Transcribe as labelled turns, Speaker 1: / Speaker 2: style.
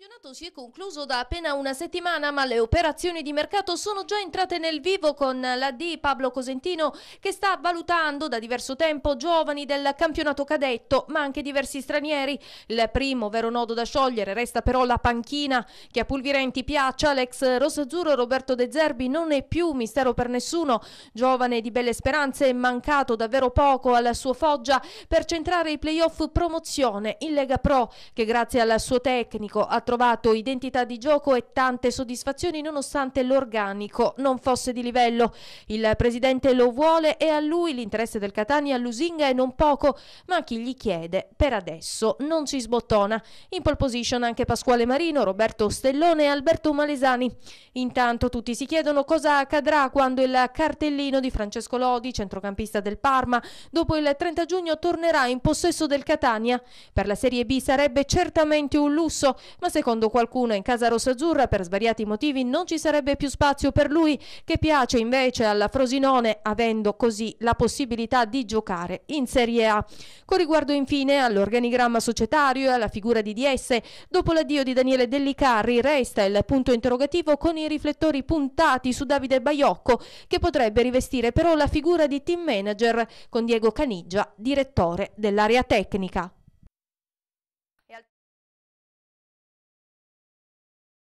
Speaker 1: Il campionato si è concluso da appena una settimana ma le operazioni di mercato sono già entrate nel vivo con la D Pablo Cosentino che sta valutando da diverso tempo giovani del campionato cadetto ma anche diversi stranieri. Il primo vero nodo da sciogliere resta però la panchina che a Pulvirenti piaccia l'ex rossazzurro Roberto De Zerbi non è più mistero per nessuno. Giovane di belle speranze è mancato davvero poco alla sua foggia per centrare i playoff promozione in Lega Pro che grazie al suo tecnico ha trovato identità di gioco e tante soddisfazioni nonostante l'organico non fosse di livello. Il presidente lo vuole e a lui l'interesse del Catania lusinga e non poco, ma chi gli chiede per adesso non si sbottona. In pole position anche Pasquale Marino, Roberto Stellone e Alberto Malesani. Intanto tutti si chiedono cosa accadrà quando il cartellino di Francesco Lodi, centrocampista del Parma, dopo il 30 giugno tornerà in possesso del Catania. Per la Serie B sarebbe certamente un lusso, ma se Secondo qualcuno in casa rossazzurra per svariati motivi non ci sarebbe più spazio per lui che piace invece alla Frosinone avendo così la possibilità di giocare in Serie A. Con riguardo infine all'organigramma societario e alla figura di DS, dopo l'addio di Daniele Dellicarri resta il punto interrogativo con i riflettori puntati su Davide Baiocco che potrebbe rivestire però la figura di team manager con Diego Caniggia, direttore dell'area tecnica.